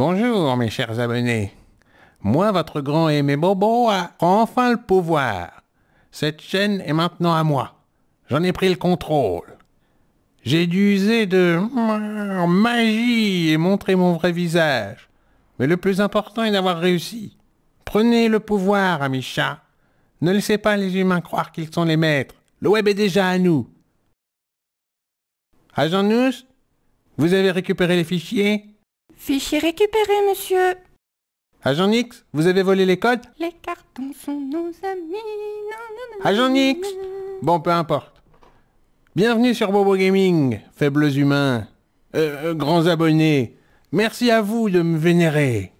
Bonjour, mes chers abonnés. Moi, votre grand aimé Bobo, a enfin le pouvoir. Cette chaîne est maintenant à moi. J'en ai pris le contrôle. J'ai dû user de magie et montrer mon vrai visage. Mais le plus important est d'avoir réussi. Prenez le pouvoir, ami chats. Ne laissez pas les humains croire qu'ils sont les maîtres. Le web est déjà à nous. Agent vous avez récupéré les fichiers Fichier récupéré, monsieur. Agent Nix, vous avez volé les codes Les cartons sont nos amis. Agent Nix Bon, peu importe. Bienvenue sur Bobo Gaming, faibles humains, euh, euh, grands abonnés. Merci à vous de me vénérer.